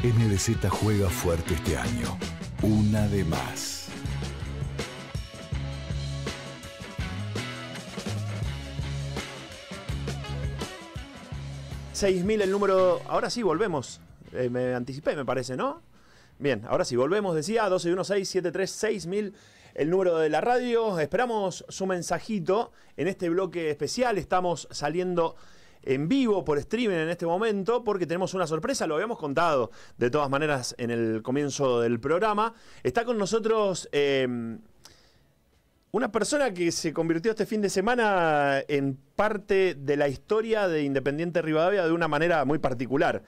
NDZ juega fuerte este año. Una de más. 6000 el número. Ahora sí, volvemos. Eh, me anticipé, me parece, ¿no? Bien, ahora sí, volvemos. Decía 1216736000 el número de la radio. Esperamos su mensajito en este bloque especial. Estamos saliendo en vivo por streaming en este momento porque tenemos una sorpresa, lo habíamos contado de todas maneras en el comienzo del programa. Está con nosotros em, una persona que se convirtió este fin de semana en parte de la historia de Independiente Rivadavia de una manera muy particular.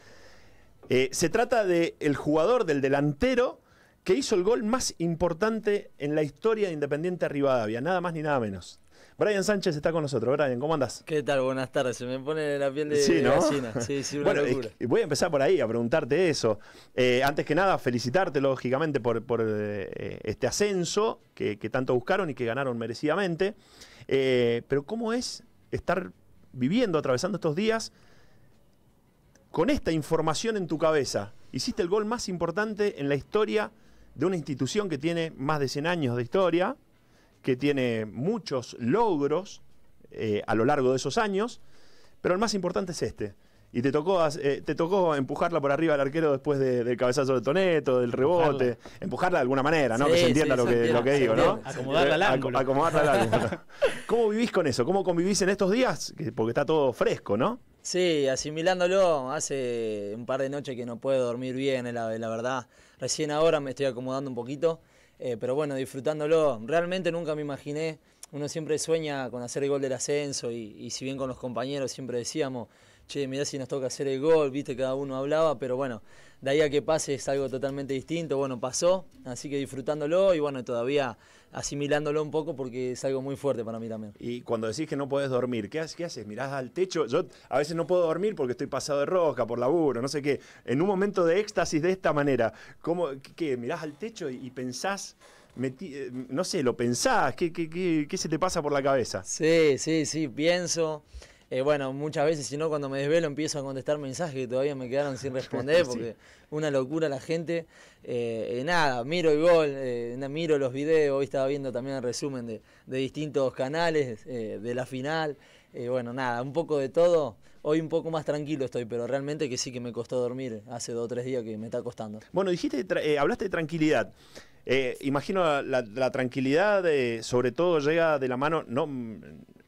Eh, se trata del el jugador, del delantero, que hizo el gol más importante en la historia de Independiente Rivadavia, nada más ni nada menos. Brian Sánchez está con nosotros. Brian, ¿cómo andas? ¿Qué tal? Buenas tardes. Se me pone la piel de Sí, sí, bueno, y voy a empezar por ahí a preguntarte eso. Eh, antes que nada, felicitarte, lógicamente, por, eh, este ascenso que, tanto buscaron y que ganaron merecidamente. Eh, pero, ¿cómo es estar viviendo, atravesando estos días con esta información en tu cabeza? Hiciste el gol más importante en la historia de una institución que tiene más de 100 años de historia que tiene muchos logros eh, a lo largo de esos años, pero el más importante es este. Y te tocó, eh, te tocó empujarla por arriba al arquero después del cabezazo de Toneto, del rebote. Empujarla, de alguna manera, ¿no? que se entienda lo, que, digo, ¿no? Acomodarla al acomodarla al ¿Cómo vivís con eso? ¿Cómo convivís en estos días? Porque está todo fresco, ¿no? Sí, asimilándolo. Hace un par de noches que no puedo dormir bien, eh, la verdad. Recién ahora me estoy acomodando un poquito. Eh, pero bueno, disfrutándolo. Realmente nunca me imaginé, uno siempre sueña con hacer el gol del ascenso y si bien con los compañeros siempre decíamos, che, mirá si nos toca hacer el gol, viste, cada uno hablaba, pero bueno, de ahí a que pase es algo totalmente distinto, bueno, pasó, así que disfrutándolo y bueno, todavía asimilándolo un poco porque es algo muy fuerte para mí también. Y cuando decís que no podés dormir, ¿qué, haces? ¿Mirás al techo? Yo a veces no puedo dormir porque estoy pasado de rosca, por laburo, no sé qué. En un momento de éxtasis de esta manera, ¿cómo, qué, mirás al techo y pensás... Eh, no sé, lo pensás, ¿Qué, qué se te pasa por la cabeza? Sí, sí, sí, pienso. Eh, bueno, muchas veces, si no, cuando me desvelo empiezo a contestar mensajes que todavía me quedaron sin responder, porque una locura la gente. Eh, eh, nada, miro el gol, miro los videos, hoy estaba viendo también el resumen de, distintos canales, de la final. bueno, nada, un poco de todo. Hoy un poco más tranquilo estoy, pero realmente que sí que me costó dormir hace dos o tres días que me está costando. Bueno, dijiste, hablaste de tranquilidad. imagino la, tranquilidad, sobre todo, llega de la mano, no,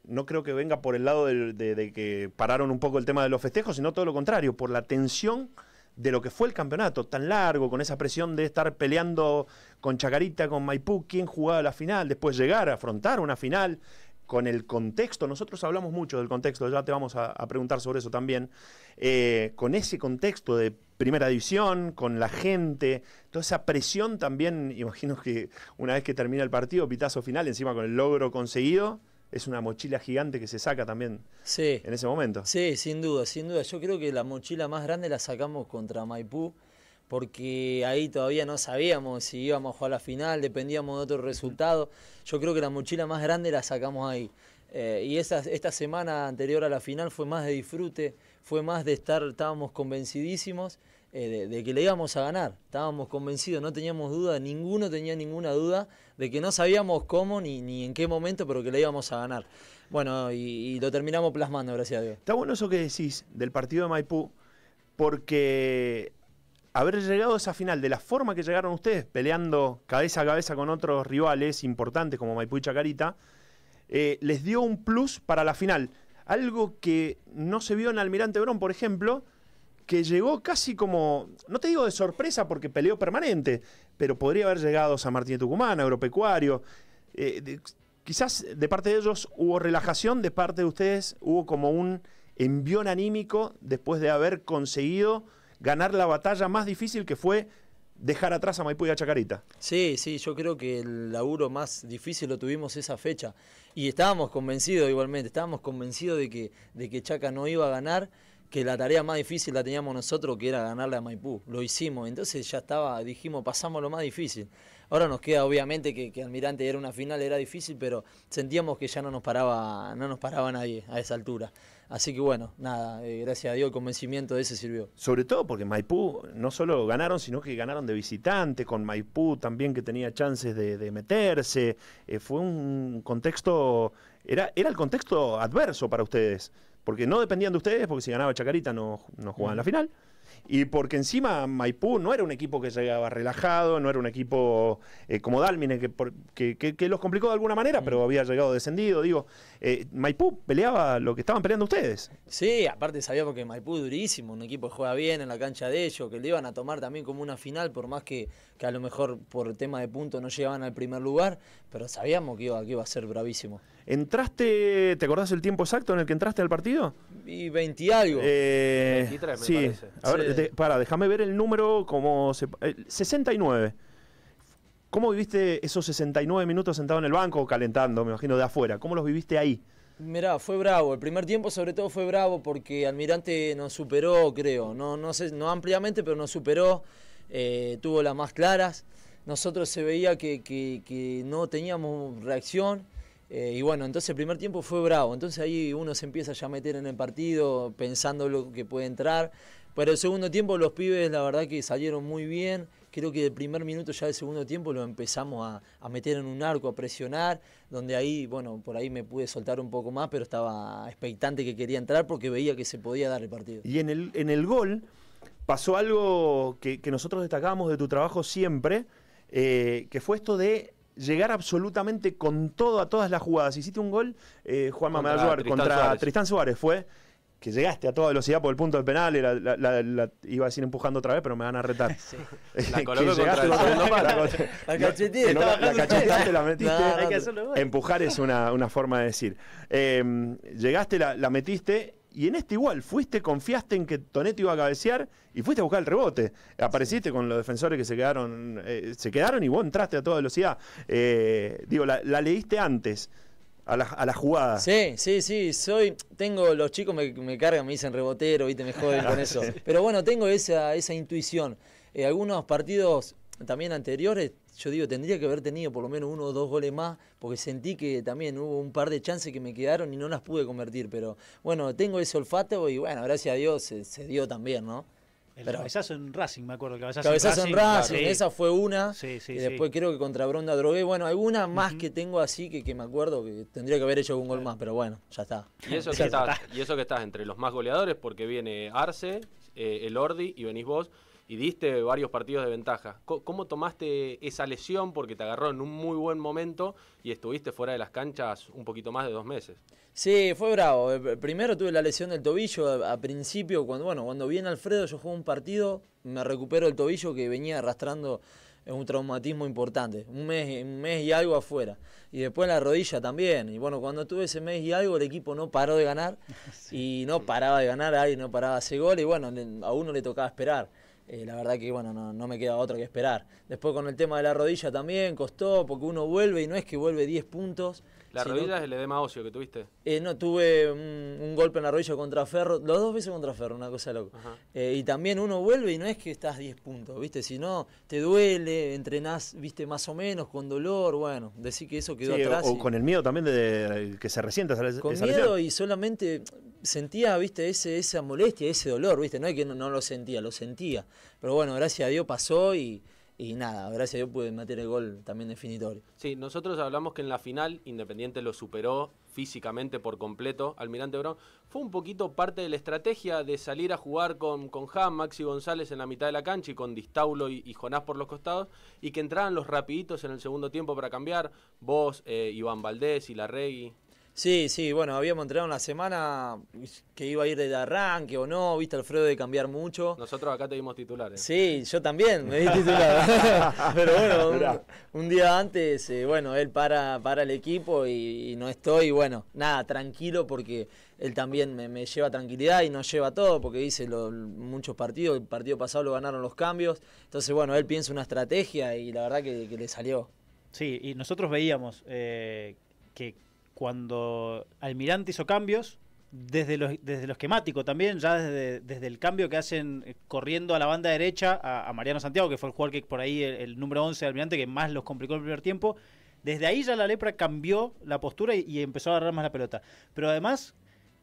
no creo que venga por el lado de, que pararon un poco el tema de los festejos, sino todo lo contrario, por la tensión de lo que fue el campeonato, tan largo, con esa presión de estar peleando con Chacarita, con Maipú, quién jugaba la final, después llegar a afrontar una final con el contexto, nosotros hablamos mucho del contexto, ya te vamos a, preguntar sobre eso también, eh, con ese contexto de primera división, con la gente, toda esa presión también, imagino que una vez que termina el partido, pitazo final, encima con el logro conseguido, es una mochila gigante que se saca también sí. en ese momento. Sí, sin duda, sin duda. Yo creo que la mochila más grande la sacamos contra Maipú, porque ahí todavía no sabíamos si íbamos a jugar la final, dependíamos de otro resultado. Yo creo que la mochila más grande la sacamos ahí. Eh, y esta semana anterior a la final fue más de disfrute, fue más de estar, estábamos convencidísimos eh, de, de, que le íbamos a ganar, estábamos convencidos, no teníamos duda, ninguno tenía ninguna duda de que no sabíamos cómo ni, ni en qué momento, pero que la íbamos a ganar. Bueno, y, lo terminamos plasmando, gracias a Dios. Está bueno eso que decís del partido de Maipú, porque haber llegado a esa final de la forma que llegaron ustedes, peleando cabeza a cabeza con otros rivales importantes como Maipú y Chacarita, eh, les dio un plus para la final. Algo que no se vio en Almirante Brón, por ejemplo, que llegó casi como, no te digo de sorpresa porque peleó permanente, pero podría haber llegado San Martín de Tucumán, Agropecuario. Eh, quizás de parte de ellos hubo relajación, de parte de ustedes hubo como un envión anímico después de haber conseguido ganar la batalla más difícil que fue dejar atrás a Maipú y a Chacarita. Sí, sí, yo creo que el laburo más difícil lo tuvimos esa fecha y estábamos convencidos igualmente, estábamos convencidos de que, de que Chaca no iba a ganar que la tarea más difícil la teníamos nosotros, que era ganarle a Maipú. Lo hicimos, entonces ya estaba, dijimos, pasamos lo más difícil. Ahora nos queda obviamente que, Almirante era una final, era difícil, pero sentíamos que ya no nos paraba, no nos paraba nadie a esa altura. Así que bueno, nada, eh, gracias a Dios el convencimiento de ese sirvió. Sobre todo porque Maipú no solo ganaron, sino que ganaron de visitante, con Maipú también que tenía chances de, meterse. Eh, fue un contexto, era, era el contexto adverso para ustedes porque no dependían de ustedes, porque si ganaba Chacarita no, no jugaban la final. Y porque encima Maipú no era un equipo que llegaba relajado, no era un equipo eh, como Dalmine, que, que, los complicó de alguna manera, pero había llegado descendido. Digo, eh, Maipú peleaba lo que estaban peleando ustedes. Sí, aparte sabíamos que Maipú durísimo, un equipo que juega bien en la cancha de ellos, que le iban a tomar también como una final, por más que, que a lo mejor por tema de puntos no llegaban al primer lugar, pero sabíamos que iba, que iba a ser bravísimo. ¿Entraste, te acordás el tiempo exacto en el que entraste al partido? Y 20 y algo. Eh, sí. A ver, para, déjame ver el número como... 69. ¿Cómo viviste esos 69 minutos sentado en el banco, calentando, me imagino, de afuera? ¿Cómo los viviste ahí? Mirá, fue bravo. El primer tiempo sobre todo fue bravo porque Almirante nos superó, creo. No, no, sé, no ampliamente, pero nos superó. Eh, tuvo las más claras. Nosotros se veía que no teníamos reacción eh, y bueno, entonces el primer tiempo fue bravo. Entonces ahí uno se empieza ya a meter en el partido pensando lo que puede entrar. Pero el segundo tiempo los pibes la verdad que salieron muy bien. Creo que el primer minuto ya del segundo tiempo lo empezamos a, meter en un arco, a presionar, donde ahí, bueno, por ahí me pude soltar un poco más, pero estaba expectante que quería entrar porque veía que se podía dar el partido. Y en el, en el gol pasó algo que, nosotros destacábamos de tu trabajo siempre, eh, que fue esto de llegar absolutamente con todo a todas las jugadas. Hiciste un gol, eh, Juan va contra, ayudar contra Tristán Suárez fue que llegaste a toda velocidad por el punto del penal, la, la, iba a decir empujando otra vez, pero me van a retar. Eh, la llegaste La la, metiste. Empujar es una, una, forma de decir. Eh, llegaste, la, metiste y en este igual, fuiste, confiaste en que Tonetti iba a cabecear y fuiste a buscar el rebote. Apareciste con los defensores que se quedaron, eh, se quedaron y vos entraste a toda velocidad. Eh, digo, la, leíste antes. A la, jugada. Sí, sí, sí. Soy, tengo, los chicos me, me cargan, me dicen rebotero, viste, me joden con ah, eso. Pero bueno, tengo esa, esa intuición. Eh, algunos partidos también anteriores yo digo, tendría que haber tenido por lo menos uno o dos goles más, porque sentí que también hubo un par de chances que me quedaron y no las pude convertir. Pero bueno, tengo ese olfato y bueno, gracias a Dios se, dio también, ¿no? El cabezazo en Racing, me acuerdo. El cabezazo, en Racing, esa fue una. y después creo que contra Bronda Drogué. Bueno, alguna más que tengo así que, me acuerdo que tendría que haber hecho un gol más, pero bueno, ya está. Y eso, que, estás, entre los más goleadores, porque viene Arce, eh, El Ordi y venís vos y diste varios partidos de ventaja. ¿Cómo tomaste esa lesión? Porque te agarró en un muy buen momento y estuviste fuera de las canchas un poquito más de dos meses. Sí, fue bravo. Eh, primero tuve la lesión del tobillo a, principio, cuando, bueno, cuando viene Alfredo yo juego un partido, me recupero el tobillo que venía arrastrando un traumatismo importante, un mes, mes y algo afuera. Y después la rodilla también. Y bueno, cuando tuve ese mes y algo, el equipo no paró de ganar y no paraba de ganar, ahí no paraba ese gol y bueno, a uno le tocaba esperar. Eh, la verdad que bueno, no, me queda otro que esperar. Después con el tema de la rodilla también costó, porque uno vuelve y no es que vuelve 10 puntos. ¿La rodilla es el edema óseo que tuviste? Eh, no, tuve un, golpe en la rodilla contra Ferro, los dos veces contra Ferro, una cosa loca. Eh, y también uno vuelve y no es que estás 10 puntos, ¿viste? Si no, te duele, entrenás, ¿viste? Más o menos, con dolor, bueno, decir que eso quedó atrás. O, con el miedo también de, que se resienta esa, Con miedo y solamente sentía, viste, ese, esa molestia, ese dolor, viste, no hay que no, lo sentía, lo sentía. Pero bueno, gracias a Dios pasó y, nada, gracias a Dios pude meter el gol también definitorio. Sí, nosotros hablamos que en la final Independiente lo superó físicamente por completo, Almirante Brown. Fue un poquito parte de la estrategia de salir a jugar con, con Ham, Maxi González en la mitad de la cancha y con Distaulo y, Jonás por los costados y que entraran los rapiditos en el segundo tiempo para cambiar, vos, eh, Iván Valdés y Larregui. Sí, sí, bueno, habíamos entrenado en la semana que iba a ir de arranque o no, viste Alfredo de cambiar mucho. Nosotros acá te dimos titulares. Sí, yo también me di titular. Pero bueno, un, día antes, eh, bueno, él para, para el equipo y, no estoy, bueno, nada, tranquilo porque él también me, lleva tranquilidad y nos lleva todo porque dice muchos partidos, el partido pasado lo ganaron los cambios. Entonces, bueno, él piensa una estrategia y la verdad que, le salió. Sí, y nosotros veíamos eh, que cuando Almirante hizo cambios, desde lo, desde esquemático también, ya desde, desde, el cambio que hacen eh, corriendo a la banda derecha a, Mariano Santiago, que fue el jugador que por ahí el, número 11 de Almirante que más los complicó el primer tiempo, desde ahí ya la lepra cambió la postura y, empezó a agarrar más la pelota. Pero además,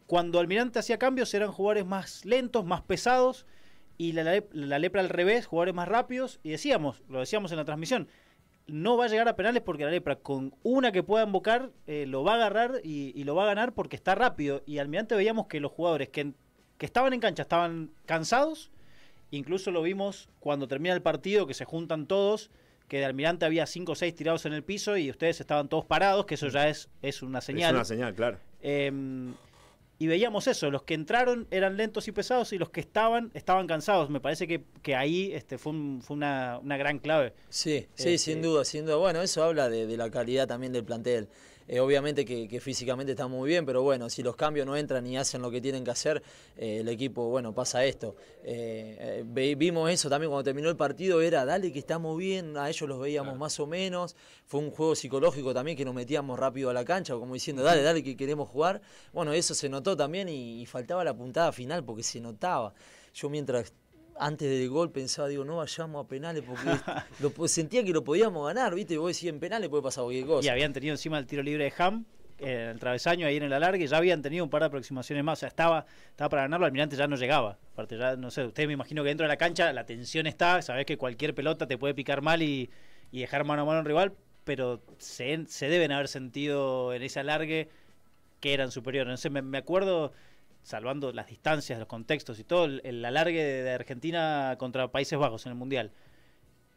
cuando Almirante hacía cambios eran jugadores más lentos, más pesados, y la lepra al revés, jugadores más rápidos, y decíamos, lo decíamos en la transmisión, no va a llegar a penales porque la lepra con una que pueda embocar eh, lo va a agarrar y, lo va a ganar porque está rápido. Y Almirante veíamos que los jugadores que, que estaban en cancha estaban cansados. Incluso lo vimos cuando termina el partido, que se juntan todos, que de Almirante había cinco o seis tirados en el piso y ustedes estaban todos parados, que eso mm. ya es, es una señal. Es una señal, claro. Em, y veíamos eso, los que entraron eran lentos y pesados y los que estaban estaban cansados. Me parece que, ahí este, fue, una, gran clave. Sí, sí, sin este, duda, sin duda. Bueno, eso habla de, la calidad también del plantel. Eh, obviamente que, físicamente está muy bien, pero bueno, si los cambios no entran y hacen lo que tienen que hacer, eh, el equipo, bueno, pasa esto. Eh, vimos eso también cuando terminó el partido, era dale que estamos bien, a ellos los veíamos más o menos. Fue un juego psicológico también que nos metíamos rápido a la cancha, como diciendo, dale, dale que queremos jugar. Bueno, eso se notó también y faltaba la puntada final porque se notaba. Yo mientras antes del gol pensaba, digo, no vayamos a penales porque lo, sentía que lo podíamos ganar, ¿viste? Y vos decís, en penales puede pasar cualquier cosa. Y habían tenido encima el tiro libre de Ham, eh, el travesaño ahí en el alargue, ya habían tenido un par de aproximaciones más, o sea, estaba, estaba para ganarlo, el Almirante ya no llegaba. Aparte, ya, no sé, ustedes me imagino que dentro de la cancha la tensión está, sabés que cualquier pelota te puede picar mal y, dejar mano a mano al rival, pero se, deben haber sentido en ese alargue que eran superiores. No sé, me acuerdo salvando las distancias, los contextos y todo el, alargue de, Argentina contra Países Bajos en el Mundial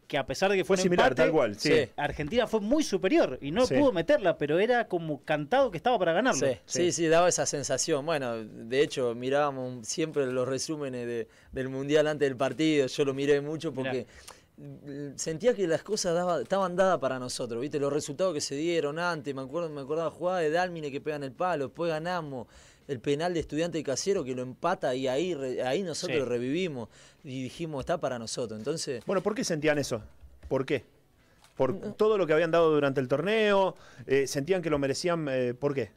que a pesar de que fue, similar, empate, tal cual, sí. Argentina fue muy superior y no pudo meterla, pero era como cantado que estaba para ganarlo. Sí, sí, daba esa sensación. Bueno, de hecho, mirábamos siempre los resúmenes del Mundial antes del partido, yo lo miré mucho porque sentía que las cosas estaban dadas para nosotros, ¿viste? Los resultados que se dieron antes, me acuerdo, me acordaba jugada de dalmine que pegan el palo, después ganamos el penal de estudiante y casero que lo empata y ahí, ahí nosotros revivimos y dijimos, está para nosotros. Entonces... Bueno, ¿por qué sentían eso? ¿Por qué? ¿Por todo lo que habían dado durante el torneo? Eh, ¿Sentían que lo merecían? Eh, ¿Por qué?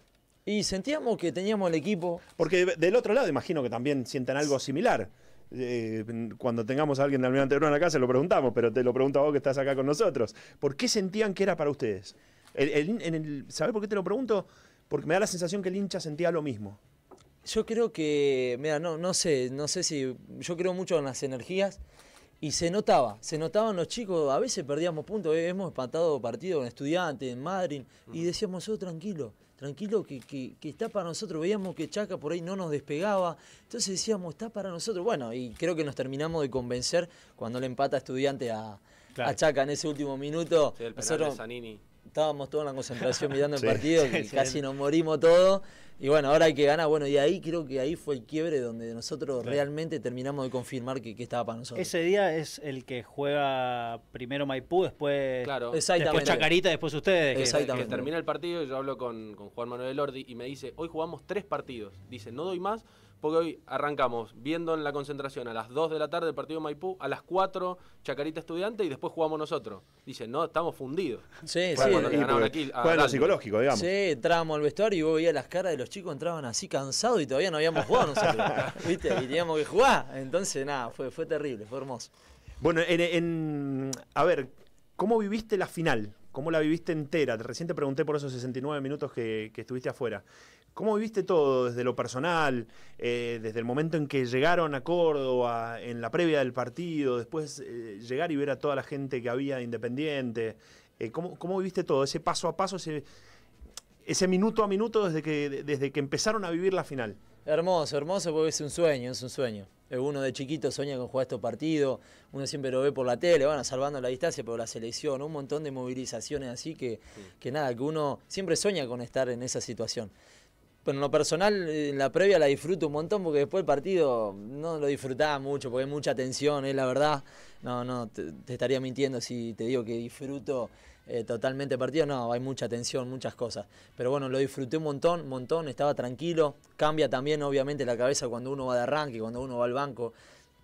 Y sentíamos que teníamos el equipo. Porque del otro lado imagino que también sientan algo similar. Eh, cuando tengamos a alguien de Almirante Brown acá se lo preguntamos, pero te lo pregunto a vos que estás acá con nosotros. ¿Por qué sentían que era para ustedes? El, por qué te lo pregunto? Porque me da la sensación que el hincha sentía lo mismo. Yo creo que, mira, no, no sé, no sé si. Yo creo mucho en las energías. Y se notaba, se notaban los chicos, a veces perdíamos puntos, eh, hemos empatado partidos con estudiantes, en Madrid, y decíamos, oh, tranquilo, tranquilo, que, está para nosotros, veíamos que Chaca por ahí no nos despegaba, entonces decíamos, está para nosotros, bueno, y creo que nos terminamos de convencer cuando le empata estudiante a, Chaca en ese último minuto. Sí, el penal estábamos todos en la concentración mirando el partido, casi nos morimos todos. Y bueno, ahora hay que ganar. Bueno, y ahí creo que ahí fue el quiebre donde nosotros realmente terminamos de confirmar que, estaba para nosotros. Ese día es el que juega primero Maipú, después, claro. después Chacarita, después ustedes. Exactamente. Que, termina el partido, yo hablo con, con Juan Manuel Lordi y me dice, hoy jugamos tres partidos. Dice, no doy más porque hoy arrancamos viendo en la concentración a las 2 de la tarde el partido de Maipú, a las 4 Chacarita Estudiante y después jugamos nosotros. Dicen, no, estamos fundidos. Sí, sí. Bueno, pues, aquí, psicológico, digamos. Sí, entrábamos al vestuario y vos veías las caras de los chicos, entraban así cansados y todavía no habíamos jugado nosotros. ¿Viste? Y teníamos que jugar. Entonces, nada, fue, fue terrible, fue hermoso. Bueno, a ver, ¿cómo viviste la final? ¿Cómo la viviste entera? Recién te pregunté por esos 69 minutos que, que estuviste afuera. ¿Cómo viviste todo desde lo personal, eh, desde el momento en que llegaron a Córdoba, en la previa del partido, después eh, llegar y ver a toda la gente que había Independiente? Eh, ¿cómo, ¿cómo, viviste todo, ese paso a paso, ese, ese minuto a minuto desde que, desde que empezaron a vivir la final? Hermoso, hermoso, porque es un sueño, es un sueño. Uno de chiquito sueña con jugar estos partidos, uno siempre lo ve por la tele, van salvando la distancia, por la selección, un montón de movilizaciones así que, que nada, que uno siempre sueña con estar en esa situación pero en lo personal, eh, en la previa la disfruto un montón porque después el partido no lo disfrutaba mucho porque hay mucha tensión, es la verdad. No, no, te, estaría mintiendo si te digo que disfruto eh, totalmente el partido. No, hay mucha tensión, muchas cosas. Pero bueno, lo disfruté un montón, un montón, estaba tranquilo. Cambia también, obviamente, la cabeza cuando uno va de arranque, cuando uno va al banco.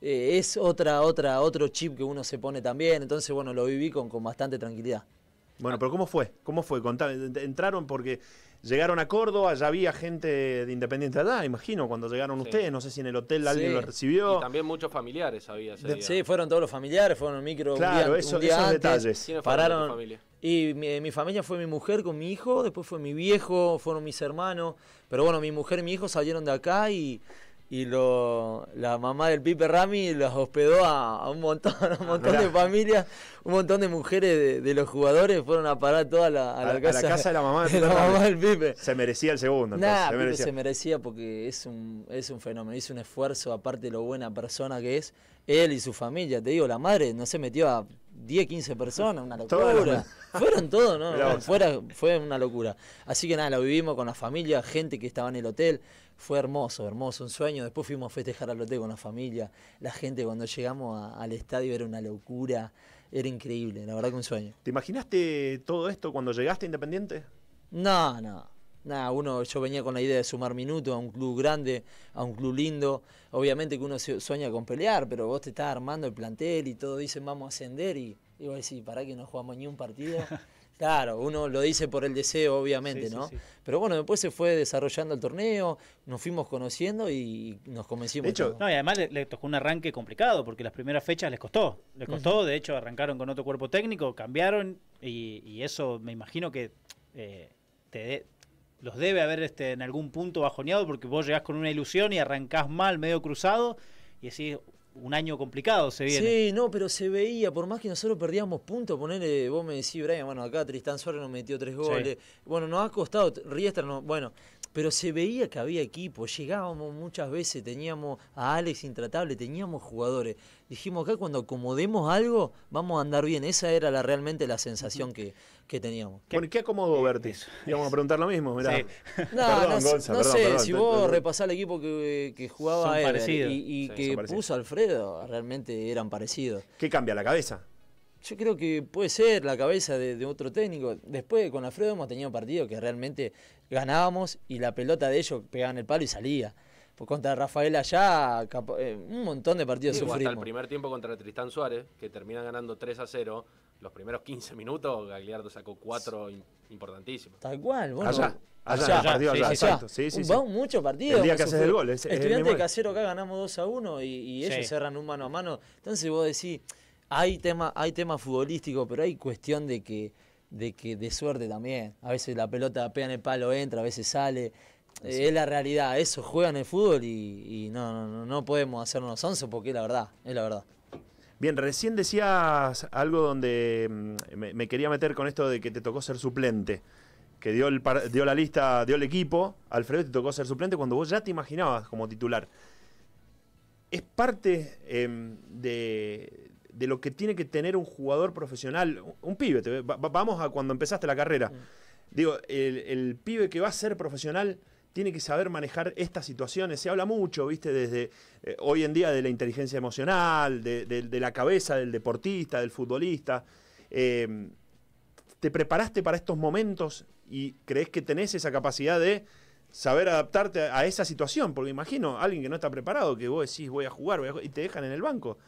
Eh, es otra, otra, otro chip que uno se pone también. Entonces, bueno, lo viví con, con bastante tranquilidad. Bueno, pero ¿cómo fue? ¿Cómo fue? Contame, entraron porque Llegaron a Córdoba, Allá había gente de Independiente allá, imagino, cuando llegaron ustedes. No sé si en el hotel alguien los lo recibió. también muchos familiares había ese Sí, fueron todos los familiares, fueron micro. Claro, eso, esos detalles. Pararon. Y mi, mi, familia fue mi mujer con mi hijo, después fue mi viejo, fueron mis hermanos. Pero bueno, mi mujer y mi hijo salieron de acá y y la mamá del Pipe Rami los hospedó a, un montón, montón de familias, un montón de mujeres de, los jugadores fueron a parar toda la, a la, casa, la casa de la mamá, del, Pipe. Se merecía el segundo. No, se, merecía. se, merecía. porque es un, es un fenómeno, hizo un esfuerzo, aparte de lo buena persona que es, él y su familia. Te digo, la madre no se metió a 10, 15 personas, una locura. Fueron todos, ¿no? Fuera, fue una locura. Así que nada, lo vivimos con la familia, gente que estaba en el hotel, fue hermoso, hermoso, un sueño. Después fuimos a festejar al hotel con la familia. La gente cuando llegamos al estadio era una locura, era increíble, la verdad que un sueño. ¿Te imaginaste todo esto cuando llegaste a Independiente? No, no. Nada, uno, yo venía con la idea de sumar minutos a un club grande, a un club lindo. Obviamente que uno sueña con pelear, pero vos te estás armando el plantel y todo dicen vamos a ascender y, y vos decís, ¿para que no jugamos ni un partido? Claro, uno lo dice por el deseo, obviamente, ¿no? Pero bueno, después se fue desarrollando el torneo, nos fuimos conociendo y nos convencimos. De hecho, no, y además le, tocó un arranque complicado, porque las primeras fechas les costó. Les costó, de hecho, arrancaron con otro cuerpo técnico, cambiaron, y, eso me imagino que eh, te los debe haber este, en algún punto bajoneado, porque vos llegás con una ilusión y arrancás mal, medio cruzado, y decís, un año complicado se viene. Sí, no, pero se veía, por más que nosotros perdíamos puntos, ponele, vos me decís, Brian, bueno, acá Tristán Suárez nos metió tres goles. Bueno, nos ha costado, Riestra, no, bueno, pero se veía que había equipo, llegábamos muchas veces, teníamos a Alex intratable, teníamos jugadores dijimos acá cuando acomodemos algo vamos a andar bien. Esa era la, realmente la sensación que, teníamos. ¿Qué, ¿Qué acomodó Bertis? Íbamos a preguntar lo mismo, mirá. No, sé, si vos repasás el equipo que, jugaba él y, que puso Alfredo, realmente eran parecidos. ¿Qué cambia la cabeza? Yo creo que puede ser la cabeza de, de, otro técnico. Después con Alfredo hemos tenido partidos que realmente ganábamos y la pelota de ellos pegaba en el palo y salía. Pues contra Rafael allá, eh, un montón de partidos sufrimos. Hasta el primer tiempo contra Tristán Suárez, que termina ganando 3 a 0, los primeros 15 minutos Gagliardo sacó 4 importantísimos. Tal cual, bueno. Allá, allá, allá, Sí, mucho partido. El día que haces el gol. estudiante de Casero acá ganamos 2 a 1 y, ellos cerran un mano a mano. Entonces vos decís, hay tema, hay tema futbolístico, pero hay cuestión de que de que de suerte también. A veces la pelota pega en el palo, entra, a veces sale es la realidad, eso, juegan el fútbol y, no, no, no podemos hacernos once porque es la verdad, es la verdad. Bien, recién decías algo donde mm, me, quería meter con esto de que te tocó ser suplente, que dio, el, dio la lista, dio el equipo, Alfredo te tocó ser suplente cuando vos ya te imaginabas como titular. Es parte em, de, lo que tiene que tener un jugador profesional, un pibe, vamos a cuando empezaste la carrera. Mm. Digo, el, el pibe que va a ser profesional tiene que saber manejar estas situaciones. Se habla mucho, viste, desde eh, hoy en día de la inteligencia emocional, de, la cabeza del deportista, del futbolista. Em, ¿Te preparaste para estos momentos y crees que tenés esa capacidad de saber adaptarte a, esa situación? Porque imagino alguien que no está preparado, que vos decís voy a voy a jugar" y te dejan en el banco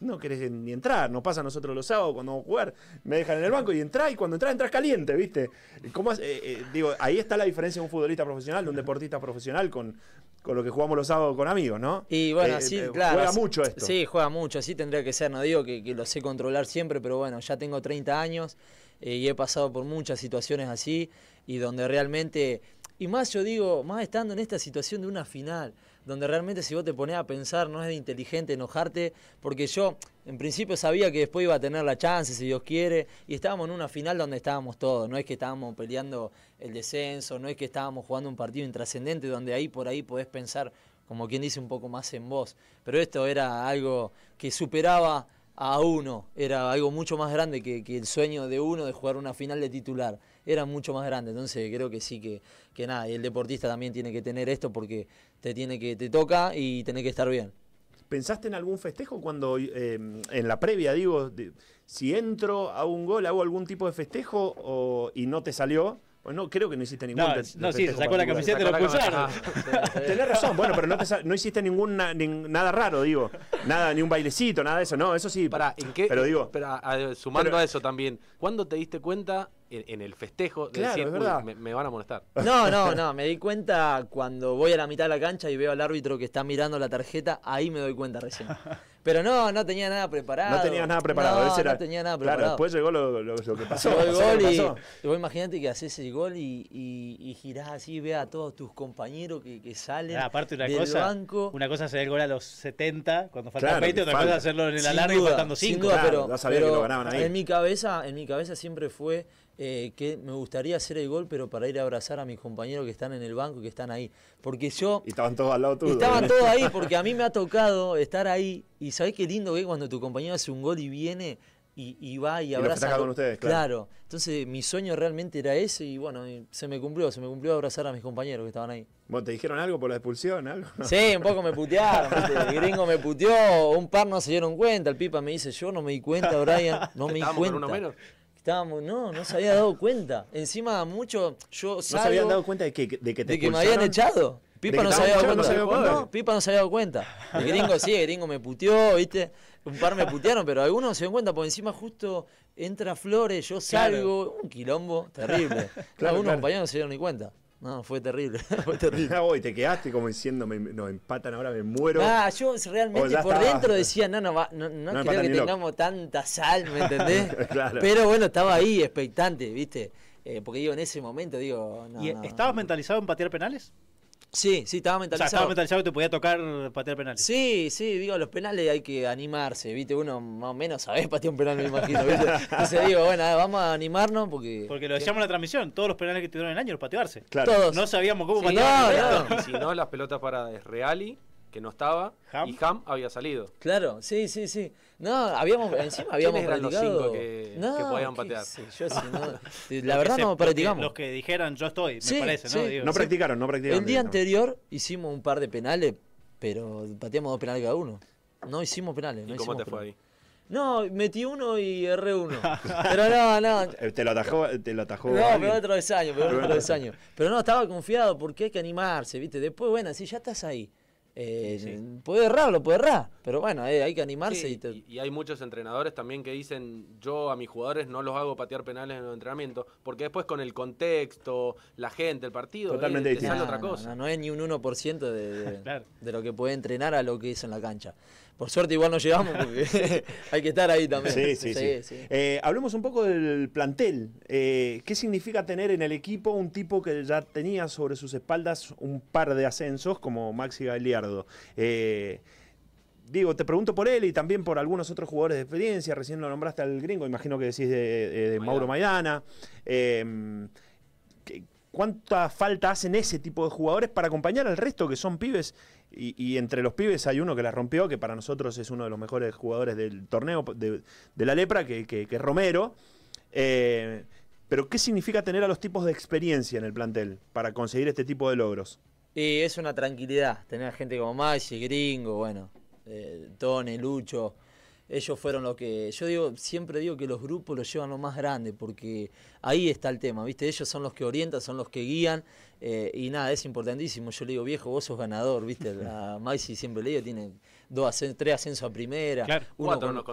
no, querés ni entrar, nos pasa a nosotros los sábados cuando vamos a jugar, me dejan en el banco y entrás y cuando entras, entras caliente, ¿viste? Eh, eh, digo, ahí está la diferencia de un futbolista profesional, de un deportista profesional con, con lo que jugamos los sábados con amigos, ¿no? Y bueno, eh, sí, claro. Juega mucho esto. Sí, juega mucho, así tendría que ser, no digo que, que lo sé controlar siempre, pero bueno, ya tengo 30 años y he pasado por muchas situaciones así y donde realmente, y más yo digo, más estando en esta situación de una final, donde realmente si vos te ponés a pensar no es de inteligente enojarte, porque yo en principio sabía que después iba a tener la chance, si Dios quiere, y estábamos en una final donde estábamos todos, no es que estábamos peleando el descenso, no es que estábamos jugando un partido intrascendente donde ahí por ahí podés pensar, como quien dice, un poco más en vos, pero esto era algo que superaba a uno. Era algo mucho más grande que, el sueño de uno de jugar una final de titular. Era mucho más grande. Entonces creo que sí que, que nada, el deportista también tiene que tener esto porque te tiene que, te toca y tenés que estar bien. ¿Pensaste en algún festejo cuando, em, en la previa, digo, si entro a un gol, hago algún tipo de festejo y no te salió? Pues no, creo que no hiciste ningún. No, no sí, se sacó la camiseta y lo escucharon. Tenés razón, bueno, pero no, no hiciste nada raro, digo. Nada, ni un bailecito, nada de eso. No, eso sí. Para, ¿en qué? Pero digo. Pero, ah, sumando a eso también, ¿cuándo te diste cuenta en, el festejo de claro, me, van a molestar. No, no, no, me di cuenta cuando voy a la mitad de la cancha y veo al árbitro que está mirando la tarjeta, ahí me doy cuenta recién. Pero no, no tenía nada preparado. No tenía nada preparado. No, tenía nada preparado. Claro, después llegó lo, que pasó. Llegó el gol y, vos imaginate que haces el gol y, y, y, girás así, ve a todos tus compañeros que, salen nah, aparte una cosa, banco. Una cosa es el gol a los 70, cuando faltan 20, otra cosa hacerlo en el alargue faltando 5. pero, no sabía que lo ganaban ahí. En mi cabeza, en mi cabeza siempre fue eh, que me gustaría hacer el gol, pero para ir a abrazar a mis compañeros que están en el banco, que están ahí. Porque yo... Y estaban todos al lado tuyo. Estaban ¿eh? todos ahí, porque a mí me ha tocado estar ahí. Y sabés qué lindo que es cuando tu compañero hace un gol y viene y, va y, abraza. con ustedes, claro. Entonces mi sueño realmente era ese y bueno, se me cumplió, se me cumplió abrazar a mis compañeros que estaban ahí. ¿Vos te dijeron algo por la expulsión? Algo? Sí, un poco me putearon, el gringo me puteó, un par no se dieron cuenta, el pipa me dice, yo no me di cuenta, Brian, no me di cuenta. Estábamos, no, no se había dado cuenta. Encima, mucho, yo ¿No se habían dado cuenta de que, de que te De que me habían echado. Pipa no se había dado cuenta. No Pipa no se había dado cuenta. El gringo sí, el gringo me puteó, ¿viste? Un par me putearon, pero algunos se dan cuenta, porque encima justo entra Flores, yo salgo, un quilombo terrible. algunos compañeros no se dieron ni cuenta. No, fue terrible. fue te quedaste como diciendo, nos empatan ahora, me muero. Ah, yo realmente por dentro decía, no, no, no, no, no creo que tengamos tanta sal, ¿me entendés? Pero bueno, estaba ahí, expectante, ¿viste? Eh, porque digo, en ese momento, digo. No, ¿Y estabas mentalizado en patear penales? Sí, sí, estaba mentalizado. O sea, estaba mentalizado y te podía tocar patear penales. Sí, sí, digo, los penales hay que animarse, ¿viste? Uno más o menos sabe patear un penal, me imagino, ¿viste? Entonces digo, bueno, vamos a animarnos porque... Porque lo decíamos en la transmisión, todos los penales que tuvieron el año los patearse. Claro. Todos. No sabíamos cómo patear. No, no. si no, las pelotas para es Reali, que no estaba, y Ham había salido. Claro, sí, sí, sí. No, habíamos, encima habíamos Los cinco que, no, podían patear. la verdad no practicamos. Los que dijeron yo estoy, me parece, ¿no? no practicaron, no practicaron. El día anterior hicimos un par de penales, pero pateamos dos penales cada uno. No hicimos penales. No cómo te fue ahí? No, metí uno y erré uno. Pero no, no. Eh, te lo atajó. Te lo atajó no, pero otro desaño, pero otro Pero no, estaba confiado porque hay que animarse, ¿viste? Después, bueno, si ya estás ahí eh, Puede errar, lo puede errar, pero bueno, hay que animarse. y, hay muchos entrenadores también que dicen, yo a mis jugadores no los hago patear penales en los entrenamientos, porque después con el contexto, la gente, el partido, eh, no, otra cosa. No, es ni un 1% de, de, lo que puede entrenar a lo que hizo en la cancha. Por suerte igual nos llegamos porque hay que estar ahí también. Sí, sí, sí. Eh, hablemos un poco del plantel. Eh, ¿Qué significa tener en el equipo un tipo que ya tenía sobre sus espaldas un par de ascensos como Maxi Galiardo? Eh, digo, te pregunto por él y también por algunos otros jugadores de experiencia. Recién lo nombraste al gringo, imagino que decís de, Mauro Maidana. Em, ¿Cuánta falta hacen ese tipo de jugadores para acompañar al resto que son pibes y, entre los pibes hay uno que la rompió, que para nosotros es uno de los mejores jugadores del torneo de, la lepra, que, es Romero. Eh, pero ¿qué significa tener a los tipos de experiencia en el plantel para conseguir este tipo de logros? Y es una tranquilidad, tener a gente como Maxi, Gringo, bueno, Tony, eh, Tone, Lucho, ellos fueron los que. Yo digo, siempre digo que los grupos los llevan lo más grande, porque ahí está el tema, ¿viste? Ellos son los que orientan, son los que guían, eh, y nada, es importantísimo. Yo le digo, viejo, vos sos ganador, ¿viste? A Maisy siempre le digo, tiene dos tres ascensos a primera. cuatro uno,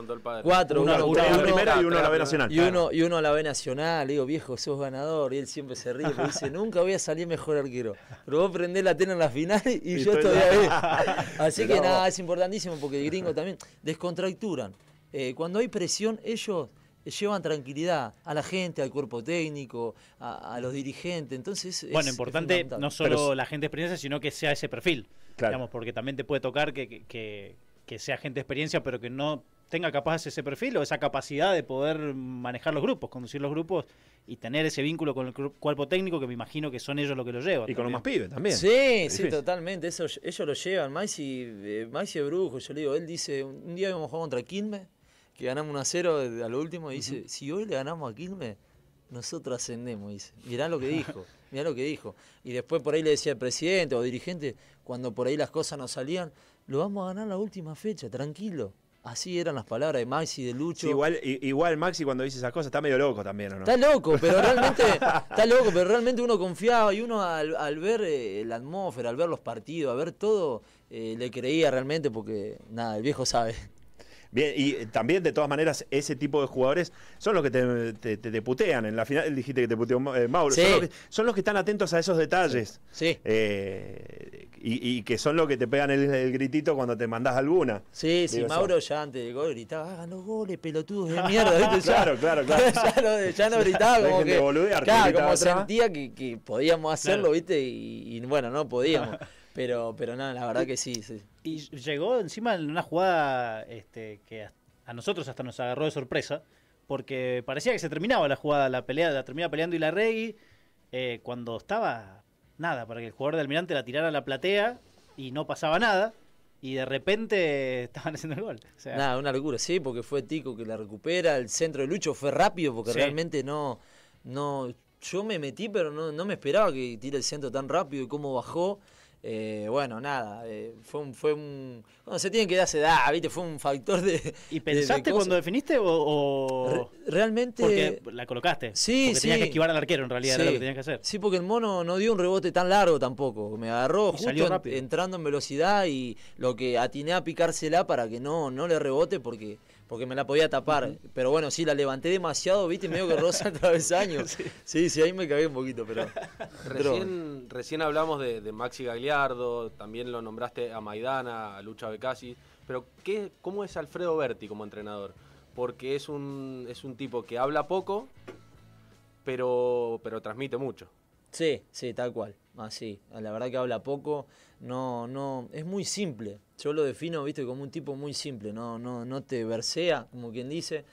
primera y uno a la B nacional. Y, uno, a la B nacional. digo, viejo, sos ganador. Y él siempre se ríe, me dice, nunca voy a salir mejor arquero. Pero vos prendés la tela en la final y, yo estoy ahí. Así que nada, es importantísimo porque el gringo también descontracturan. Eh, cuando hay presión, ellos llevan tranquilidad a la gente, al cuerpo técnico, a, los dirigentes. Entonces, bueno, importante no solo la gente experiencia, sino que sea ese perfil porque también te puede tocar que, sea gente de experiencia, pero que no tenga capaz ese perfil o esa capacidad de poder manejar los grupos, conducir los grupos y tener ese vínculo con el cuerpo técnico que me imagino que son ellos los que lo llevan. Y con los más pibes también. Sí, sí, totalmente. ellos lo llevan. Maisi, eh, Brujo, yo le digo, él dice, un día íbamos a jugar contra Quilmes, que ganamos 1 a 0 a lo último, y dice, si hoy le ganamos a Quilmes, nosotros ascendemos, dice. Mirá lo que dijo, mirá lo que dijo. Y después por ahí le decía al presidente o dirigente, cuando por ahí las cosas no salían, lo vamos a ganar la última fecha, tranquilo. Así eran las palabras de Maxi, de Lucho. igual, igual Maxi cuando dice esas cosas está medio loco también, ¿no? Está loco, pero realmente, está loco, pero realmente uno confiaba y uno al, ver eh, la atmósfera, al ver los partidos, a ver todo, eh, le creía realmente porque, nada, el viejo sabe. Bien, y eh, también, de todas maneras, ese tipo de jugadores son los que te, te, putean. En la final dijiste que te puteó eh, Mauro. Sí. Son, los que, están atentos a esos detalles. Sí. Eh, y, y, que son los que te pegan el, gritito cuando te mandás alguna. Sí, sí, Mauro ya antes de gol gritaba, hagan los goles, pelotudos de mierda. claro, claro, claro. ya, no, ya gritaba como que, boludear, claro, como sentía que, podíamos hacerlo, ¿viste? Y, bueno, no podíamos. pero, pero nada, la verdad que sí, sí. Y llegó encima en una jugada este, que a nosotros hasta nos agarró de sorpresa, porque parecía que se terminaba la jugada, la pelea, la terminaba peleando y la regui, eh, cuando estaba nada, para que el jugador de Almirante la tirara a la platea y no pasaba nada. Y de repente estaban haciendo el gol. nada, una locura, sí, porque fue Tico que la recupera, el centro de Lucho fue rápido porque realmente no, no, yo me metí, pero no, no me esperaba que tire el centro tan rápido y cómo bajó. Eh, bueno, nada, eh, fue un... Fue un se tiene que darse da, ¿viste? Fue un factor de... ¿Y pensaste cuando definiste o...? realmente... Porque la colocaste. Sí, porque tenías que esquivar al arquero, en realidad, era lo que tenías que hacer. Sí, porque el mono no dio un rebote tan largo tampoco. Me agarró salió entrando en velocidad y lo que atiné a picársela para que no, no le rebote porque porque me la podía tapar. Pero bueno, sí, la levanté demasiado, viste, medio que rosa el travesaño. sí. sí. sí, ahí me cagué un poquito, pero. recién, recién hablamos de, Maxi Gagliardo, también lo nombraste a Maidana, a Lucha Becasi. Pero, ¿qué, ¿cómo es Alfredo Berti como entrenador? Porque es un, es un tipo que habla poco, pero, pero transmite mucho. Sí, sí, tal cual. Así. La verdad que habla poco. No, no. Es muy simple. Yo lo defino, viste, como un tipo muy simple. No, no, no te versea, como quien dice.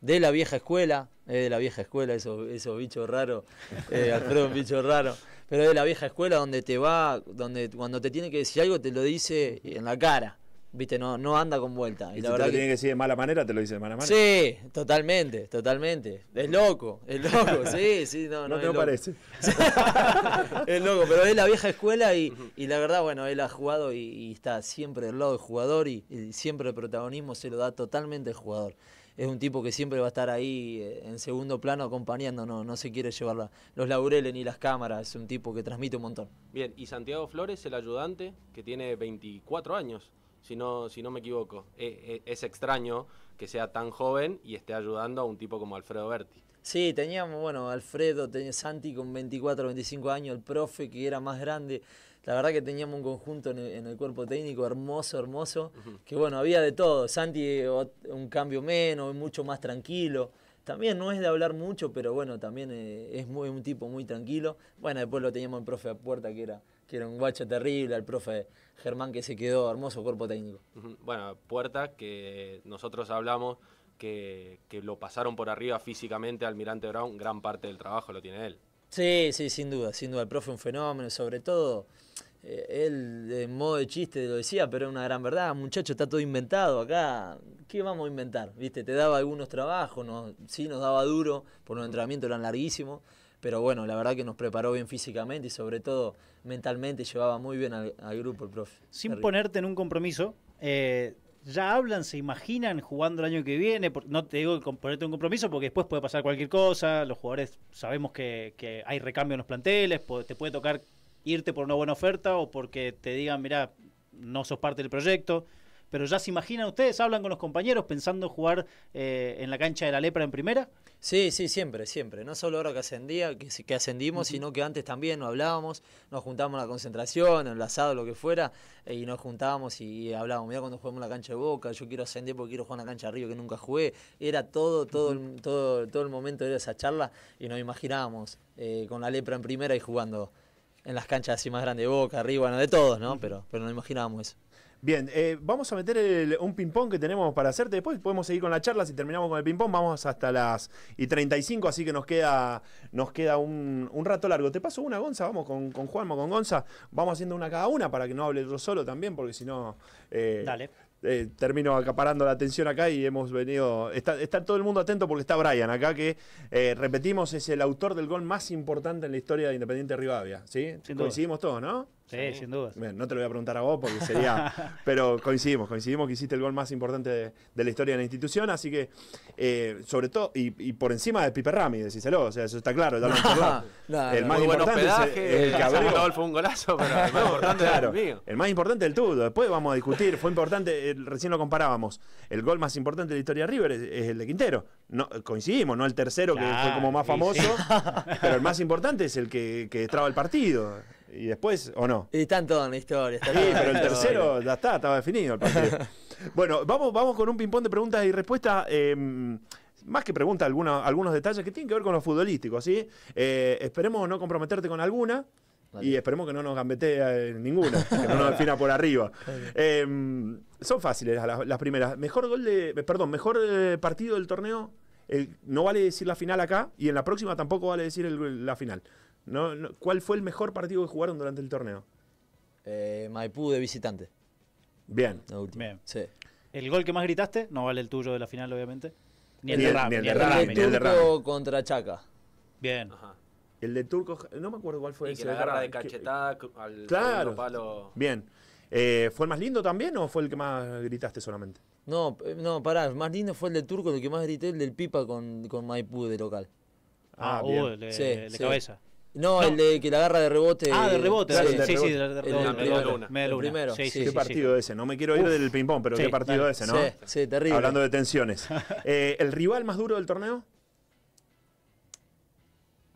De la vieja escuela. Es eh, de la vieja escuela, esos, bichos raros. Eh, Alfredo un bicho raro. Pero de la vieja escuela donde te va, donde cuando te tiene que decir algo te lo dice en la cara viste, no, no anda con vuelta. Y, te lo tiene que decir de mala manera, te lo dice de mala manera. Sí, totalmente, totalmente. Es loco, es loco, sí, sí, no, no. No te lo parece. es loco, pero es la vieja escuela y, la verdad, bueno, él ha jugado y, está siempre del lado del jugador y, siempre el protagonismo se lo da totalmente el jugador. Es un tipo que siempre va a estar ahí eh, en segundo plano acompañando, no, se quiere llevar los laureles ni las cámaras, es un tipo que transmite un montón. Bien, y Santiago Flores, el ayudante, que tiene 24 años si no, si no me equivoco. E, e, es, extraño que sea tan joven y esté ayudando a un tipo como Alfredo Berti. Sí, teníamos, bueno, Alfredo, tenía Santi con 24, 25 años, el profe que era más grande. La verdad que teníamos un conjunto en el, cuerpo técnico hermoso, hermoso, que bueno, había de todo. Santi un cambio menos, mucho más tranquilo también no es de hablar mucho, pero bueno, también eh, es un tipo muy tranquilo. Bueno, después lo teníamos el profe a puerta que era que era un guacho terrible, al profe Germán que se quedó, hermoso cuerpo técnico. Bueno, Puerta, que nosotros hablamos que, que lo pasaron por arriba físicamente, Almirante Brown, gran parte del trabajo lo tiene él. Sí, sí, sin duda, sin duda. El profe un fenómeno, sobre todo eh, él en modo de chiste lo decía, pero es una gran verdad, muchacho, está todo inventado acá, ¿qué vamos a inventar? ¿Viste? Te daba algunos trabajos, no, sí nos daba duro, por los entrenamientos eran larguísimos, pero bueno, la verdad que nos preparó bien físicamente y sobre todo mentalmente llevaba muy bien al, grupo el profe. Sin ponerte en un compromiso, eh, ya hablan, se imaginan jugando el año que viene, no te digo ponerte en un compromiso porque después puede pasar cualquier cosa, los jugadores sabemos que, que hay recambio en los planteles, te puede tocar irte por una buena oferta o porque te digan, mira, no sos parte del proyecto pero ya se imaginan ustedes, hablan con los compañeros pensando jugar eh, en la cancha de la lepra en primera. Sí, sí, siempre, siempre. No solo ahora que ascendía, que, ascendimos, sino que antes también nos hablábamos, nos juntábamos en la concentración, en el asado, lo que fuera, eh, y nos juntábamos y, hablábamos. Mira cuando jugamos la cancha de Boca, yo quiero ascender porque quiero jugar en la cancha de Río que nunca jugué. Era todo, todo, todo, todo el momento de esa charla y nos imaginábamos eh, con la lepra en primera y jugando en las canchas así más grandes de Boca, arriba, bueno, de todos, ¿no? Pero, pero no imaginábamos eso. Bien, eh, vamos a meter un ping-pong que tenemos para hacerte. Después podemos seguir con la charla. Si terminamos con el ping-pong, vamos hasta las y 35, así que nos queda, nos queda un, rato largo. Te paso una, Gonza. Vamos con, con Juanma, con Gonza. Vamos haciendo una cada una para que no hable yo solo también, porque si no. Eh, eh, termino acaparando la atención acá y hemos venido. Está, todo el mundo atento porque está Brian acá, que repetimos, es el autor del gol más importante en la historia de Independiente Rivadavia. ¿sí? Coincidimos todos, ¿no? Sí, sin duda. no te lo voy a preguntar a vos porque sería. pero coincidimos, coincidimos que hiciste el gol más importante de, la historia de la institución, así que, eh, sobre todo, y, por encima de Piper Rami, decíselo, o sea, eso está claro. el más importante el, fue un golazo, pero más importante claro, el más importante del todo Después vamos a discutir, fue importante, eh, recién lo comparábamos. El gol más importante de la historia de River es, el de Quintero. No, coincidimos, no el tercero que fue como más famoso, pero el más importante es el que, que traba el partido y después, ¿o no? Y están todos en la historia. sí, pero el tercero ya está, estaba definido bueno, vamos, vamos con un ping-pong de preguntas y respuestas. Em, más que preguntas, algunos, algunos detalles que tienen que ver con los futbolísticos. ¿sí? Eh, esperemos no comprometerte con alguna. Y esperemos que no nos gambetee eh, ninguna, que no nos defina por arriba. Em, son fáciles las, primeras. Mejor gol eh, Perdón, mejor partido del torneo. no vale decir la final acá y en la próxima tampoco vale decir la final. No, ¿Cuál fue el mejor partido que jugaron durante el torneo? Eh, Maipú de visitante. Bien. Bien. Sí. ¿El gol que más gritaste? No vale el tuyo de la final, obviamente. Ni el, el de Rami. Ni el, el de Turco contra Chaca. Bien. Ajá. El de Turco, no me acuerdo cuál fue. el que agarra de cachetada al claro. Bien. Eh, ¿Fue el más lindo también o fue el que más gritaste solamente? No, eh, no, pará, más lindo fue el de Turco, el que más grité, el del Pipa con, Maipú de local. Ah, ah bien. Uh, cabeza. No, el de que la agarra de rebote. Ah, de rebote, sí, sí, rebote. de, el Primero. Sí, sí, qué partido ese, no me quiero ir del ping-pong, pero qué partido ese, ¿no? Sí, terrible. Hablando de tensiones. Eh, ¿El rival más duro del torneo?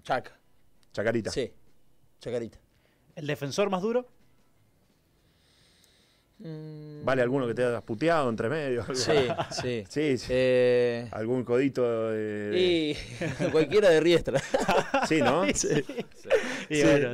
Chac. Chacarita. Sí, Chacarita. ¿El defensor más duro? Mm. Vale, alguno que te haya puteado entre medio. Sí, sí. Eh, Algún codito. De... Y... cualquiera de riestra. sí, ¿no? Sí.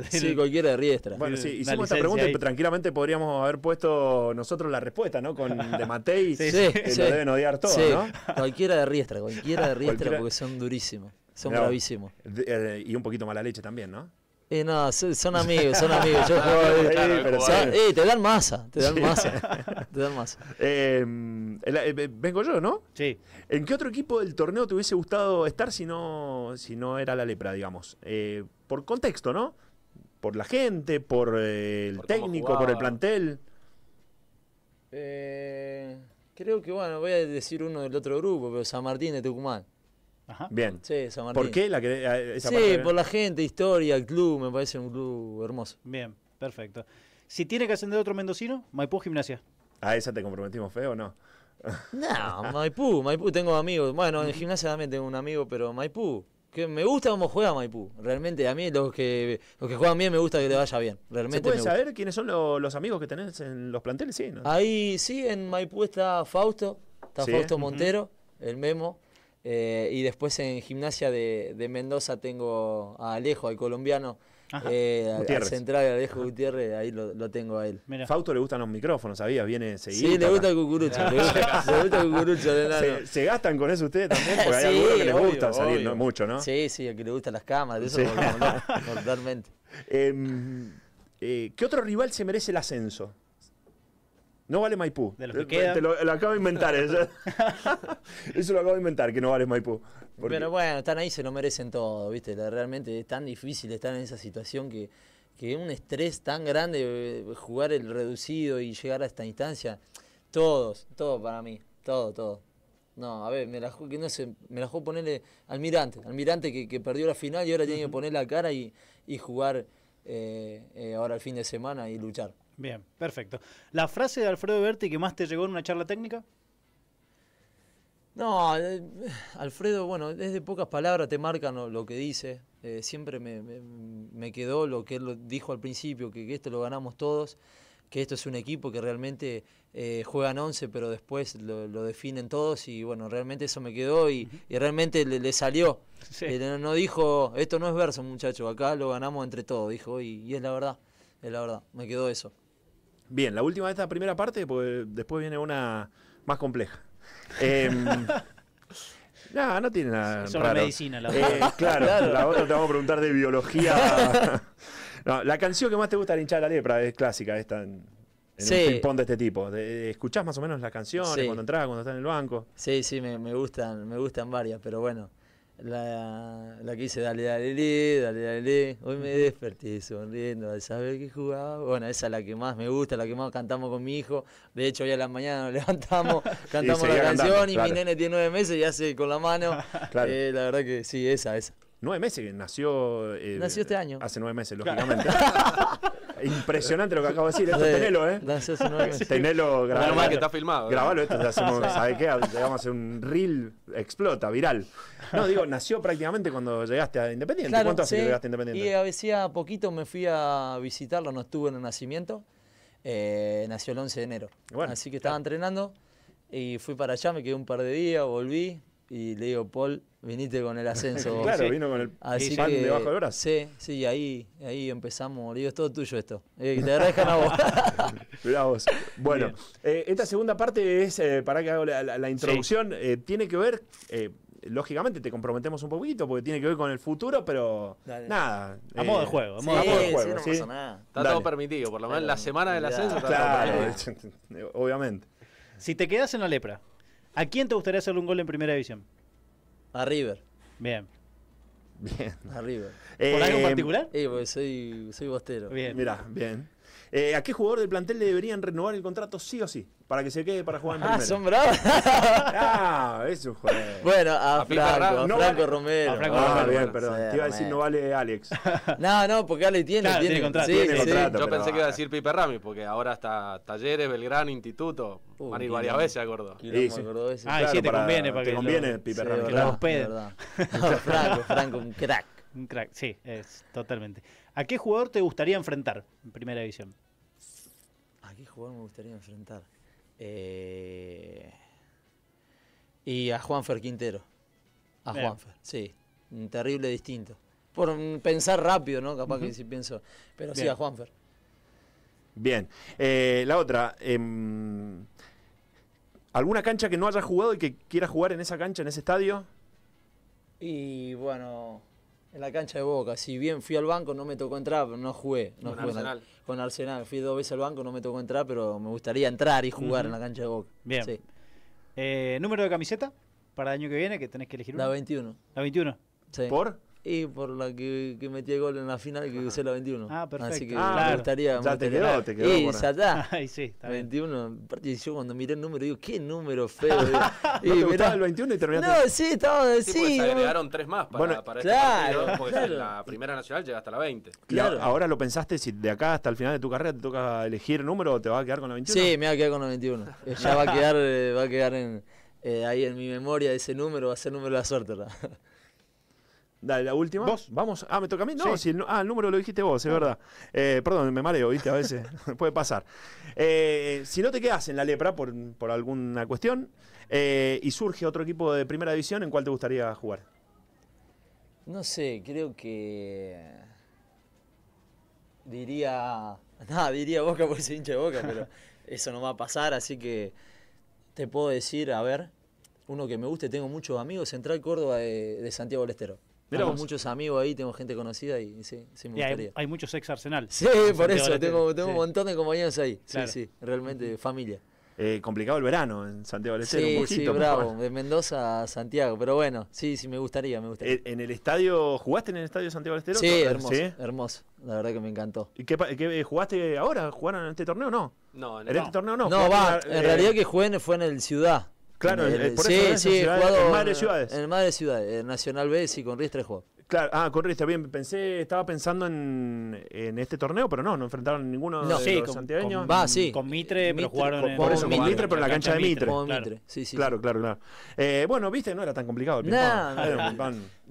sí, cualquiera de riestra. Bueno, sí, hicimos esta pregunta y tranquilamente podríamos haber puesto nosotros la respuesta, ¿no? Con de Matei, que lo deben odiar todos, ¿no? Cualquiera de riestra, cualquiera de riestra, porque son durísimos. Son gravísimos eh, y un poquito mala leche también, ¿no? no, son amigos, son amigos. te dan masa, te dan masa. Em, eh, vengo yo, ¿no? Sí. ¿En qué otro equipo del torneo te hubiese gustado estar si no, si no era la lepra, digamos? Eh, por contexto, ¿no? Por la gente, por eh, el técnico, por el plantel. creo que, bueno, voy a decir uno del otro grupo, pero San Martín de Tucumán. Bien. Sí, ¿Por qué la, esa Sí, por la gente, historia, el club, me parece un club hermoso. Bien, perfecto. Si tiene que ascender otro mendocino, Maipú Gimnasia. ¿A esa te comprometimos feo o no? No, Maipú, Maipú, tengo amigos. Bueno, en gimnasia también tengo un amigo, pero Maipú. Que me gusta cómo juega Maipú. Realmente, a mí los que, los que juegan bien me gusta que le vaya bien. Realmente ¿Se puede saber quiénes son los amigos que tenés en los planteles? Sí, Ahí sí, en Maipú está Fausto, está Fausto Montero, el Memo. Eh, y después en gimnasia de, Mendoza tengo a Alejo, al colombiano. Eh, al central, Alejo Gutiérrez, ahí lo, tengo a él. Mira. Fauto le gustan los micrófonos, ¿sabías? Viene seguido. Sí, le gusta el cucurucho, le, gusta, el cucurucho. ¿Se, gastan con eso ustedes también? Porque hay algunos que les gusta salir mucho, ¿no? Sí, sí, a que le gustan las cámaras, eso totalmente. Em, eh, ¿Qué otro rival se merece el ascenso? No vale Maipú. De que lo, acabo de inventar. eso. eso lo acabo de inventar, que no vale Maipú. Pero bueno, están ahí, se lo merecen todo, ¿viste? Realmente es tan difícil estar en esa situación que, que un estrés tan grande, eh, jugar el reducido y llegar a esta instancia. Todos, todo para mí, todo, todo. No, a ver, me la, no me la juego ponerle Almirante, Almirante que, que, perdió la final y ahora tiene que poner la cara y, jugar eh, eh, ahora el fin de semana y luchar. Bien, perfecto. ¿La frase de Alfredo Berti que más te llegó en una charla técnica? No, eh, Alfredo, bueno, desde pocas palabras te marcan lo que dice. Eh, siempre me, quedó lo que él dijo al principio, que, esto lo ganamos todos, que esto es un equipo que realmente eh, juegan 11, pero después lo, definen todos y bueno, realmente eso me quedó y, realmente le, salió. no dijo, esto no es verso muchachos, acá lo ganamos entre todos, dijo, y, y es la verdad, es la verdad, me quedó eso. Bien, la última de esta primera parte, pues después viene una más compleja. Em, no, no tiene nada. Sobre medicina, la eh, otra. claro, la otra te vamos a preguntar de biología. la canción que más te gusta de hinchar la lepra es clásica, esta. En, un ping de este tipo. ¿Escuchás más o menos las canciones cuando entras, cuando estás en el banco? Sí, sí, me gustan, me gustan varias, pero bueno la, la, que hice dale, dale, dale, dale, Hoy me desperté sonriendo al saber que jugaba. Bueno, esa es la que más me gusta, la que más cantamos con mi hijo. De hecho, hoy a la mañana nos levantamos, cantamos la canción y mi nene tiene nueve meses y hace con la mano. Eh, la verdad que sí, esa, esa nueve meses, nació. Eh, nació este año. Hace nueve meses, lógicamente. Impresionante lo que acabo de decir. Esto tenelo, ¿eh? Nació hace nueve meses. Tenelo, grabalo. que está filmado. Grabalo, esto hacemos, ¿sabes qué? Llegamos vamos a hacer un reel, explota, viral. No, digo, nació prácticamente cuando llegaste a Independiente. ¿Cuánto hace que llegaste a Independiente? Y a veces a poquito me fui a visitarlo, no estuve en el nacimiento. Eh, nació el 11 de enero. Así que estaba entrenando y fui para allá, me quedé un par de días, volví y le digo, Paul, viniste con el ascenso. claro, vino con el Así pan que, debajo del brazo. Sí, sí, ahí, ahí empezamos. digo, es todo tuyo esto. Eh, te agradezcan a vos. Bueno, eh, esta segunda parte es, eh, para que haga la, introducción, eh, tiene que ver lógicamente te comprometemos un poquito porque tiene que ver con el futuro, pero nada. A modo de juego. A modo, de juego. Sí, no pasa nada. Está todo permitido, por lo menos la semana del ascenso. Claro, obviamente. Si te quedas en la lepra, ¿a quién te gustaría hacerle un gol en primera división? A River. Bien. Bien. A River. ¿Por algo en particular? Eh, sí, porque soy, soy bostero. Bien. Mirá, bien. Eh, ¿A qué jugador del plantel le deberían renovar el contrato sí o sí? Para que se quede para jugar en ah, primera. Ah, son ah, eso, joder. Bueno, a, Franco, Franco Romero. ah, bien, perdón. te iba a decir no vale Alex. no, no, porque Alex tiene, tiene, contrato. Yo pensé que iba a decir Piper Rami, porque ahora está Talleres, Belgrano, Instituto. Uh, Van a ir varias veces a Gordo. Sí, Ah, sí, te conviene. Para te conviene Piper Rami. Que Franco, Franco, un crack. Un crack, sí, es totalmente. ¿A qué jugador te gustaría enfrentar en primera división? ¿A qué jugador me gustaría enfrentar? Eh, y a Juanfer Quintero. A Juanfer, sí. Un terrible distinto. Por pensar rápido, ¿no? Capaz que si pienso. Pero sí, a Juanfer. Bien. Eh, la otra. Em, ¿Alguna cancha que no haya jugado y que quiera jugar en esa cancha, en ese estadio? Y bueno, en la cancha de Boca, si bien fui al banco, no me tocó entrar, pero no jugué. con Arsenal. con Arsenal, fui dos veces al banco, no me tocó entrar, pero me gustaría entrar y jugar en la cancha de Boca. Bien. Eh, ¿Número de camiseta para el año que viene que tenés que elegir? Una? La 21. ¿La 21? Sí. ¿Por? Y por la que, que metí el gol en la final que usé la 21. Ah, perfecto. Así que ah, me gustaría. Ya te quedó, te quedó. Y ya está. sí, está 21. yo cuando miré el número, digo, qué número feo. y ¿No el 21 y terminaste? No, sí, estaba. Sí, se agregaron tres más para, para este porque en la primera nacional llega hasta la 20. Claro. ahora lo pensaste, si de acá hasta el final de tu carrera te toca elegir número, o ¿te va a quedar con la 21? Sí, me va a quedar con la 21. ya va a quedar, eh, va a quedar en, eh, ahí en mi memoria ese número, va a ser número de la suerte. ¿verdad? Dale, la última. ¿Vos? Vamos. Ah, me toca a mí. No, si el, ah, el número lo dijiste vos, es verdad. Eh, perdón, me mareo, viste, a veces puede pasar. Eh, si no te quedas en la lepra por, alguna cuestión eh, y surge otro equipo de primera división, ¿en cuál te gustaría jugar? No sé, creo que. Diría. Nada, diría boca por ese hincha de boca, pero eso no va a pasar, así que te puedo decir, a ver, uno que me guste, tengo muchos amigos, Central Córdoba de, Santiago del Estero. Tengo muchos amigos ahí, tengo gente conocida y sí, sí me gustaría. Hay, muchos ex Arsenal. Sí, por eso, tengo, un montón de compañeros ahí. Sí, sí, realmente, familia. Eh, complicado el verano en Santiago del Estero. un poquito, sí, bravo, de Mendoza a Santiago, pero bueno, sí, sí, me gustaría, me gustaría. Eh, ¿En el estadio, jugaste en el estadio de Santiago del Estero? Sí, hermoso, hermoso, la verdad que me encantó. ¿Y qué, eh, jugaste ahora? ¿Jugaron en este torneo o no? No, en, este torneo no. No, va, en realidad que jugué fue en el Ciudad, Claro, eh, eh, en el, por sí, eso jugado en Madre Ciudades. En Madre Ciudades, Nacional B, sí, con Riestra jugó. Claro, ah, con Riestra, bien, pensé, estaba pensando en, en, este torneo, pero no, no enfrentaron ninguno de sí, los santiagueños. Con, va, sí. Con Mitre, pero jugaron con, en, por eso, Mitre, con Mitre, pero en la cancha, de Mitre. Claro. Mitre. Sí, sí, claro, claro, claro. Eh, bueno, viste, no era tan complicado el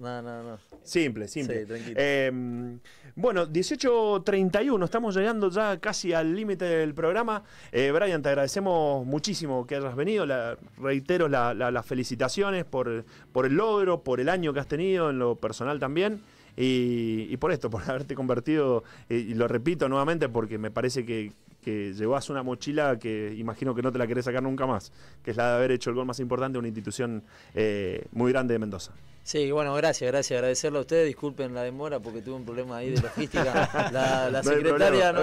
no, no, no. Simple, simple. Sí, tranquilo. Eh, bueno, 18.31, estamos llegando ya casi al límite del programa. Eh, Brian, te agradecemos muchísimo que hayas venido. La, reitero las felicitaciones por, por el logro, por el año que has tenido, en lo personal también. Y, por esto, por haberte convertido, eh, y lo repito nuevamente porque me parece que, que llevas una mochila que imagino que no te la querés sacar nunca más, que es la de haber hecho el gol más importante de una institución eh, muy grande de Mendoza. Sí, bueno, gracias, gracias. Agradecerlo a ustedes. Disculpen la demora porque tuve un problema ahí de logística. La, secretaria no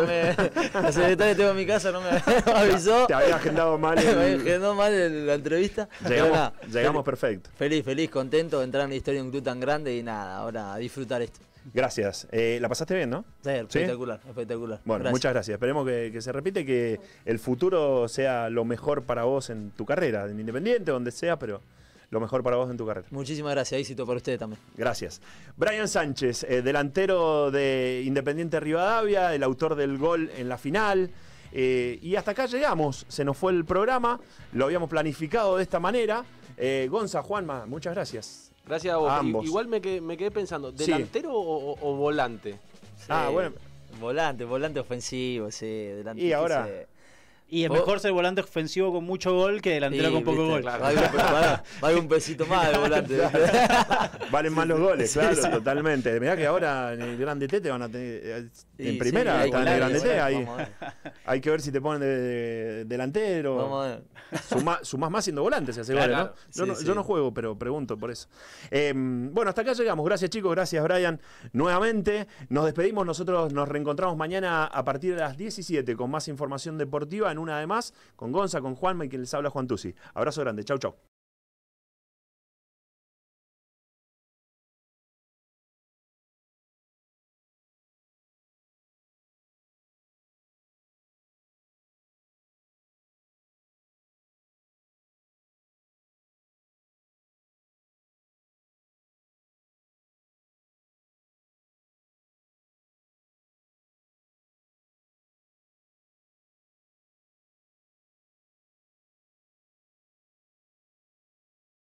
tengo en mi casa no me avisó. Te había agendado mal. mal la entrevista. Llegamos, llegamos perfecto. Feliz, feliz, contento de entrar en la historia de un club tan grande y nada, ahora disfrutar esto. Gracias. Eh, ¿La pasaste bien, no? Sí, espectacular, espectacular. Bueno, muchas gracias. Esperemos que, se repite, que el futuro sea lo mejor para vos en tu carrera, en Independiente, donde sea, pero lo mejor para vos en tu carrera. Muchísimas gracias, éxito para ustedes también. Gracias. Brian Sánchez, eh, delantero de Independiente Rivadavia, el autor del gol en la final. Eh, y hasta acá llegamos, se nos fue el programa, lo habíamos planificado de esta manera. Gonza, Juanma, muchas gracias. Gracias a vos. Igual me quedé, me quedé pensando, ¿delantero o, volante? Ah, bueno. Volante, volante ofensivo, sí. y ahora, y es oh. mejor ser volante ofensivo con mucho gol que delantero con poco gol. Claro. Vale, un pesito más de volante. Valen más los goles, claro, totalmente totalmente. que ahora en el Grande T te van a tener. Eh, en primera, está en el Grande T. Hay, que ver si te ponen delantero. Vamos a ver. más siendo volante hace ¿no? Yo, no juego, pero pregunto por eso. Em, bueno, hasta acá llegamos. Gracias, chicos. Gracias, Brian. Nuevamente, nos despedimos. Nosotros nos reencontramos mañana a partir de las 17 con más información deportiva una de más, con Gonza, con Juanma y quien les habla Juan Tusi. Abrazo grande, chau, chau.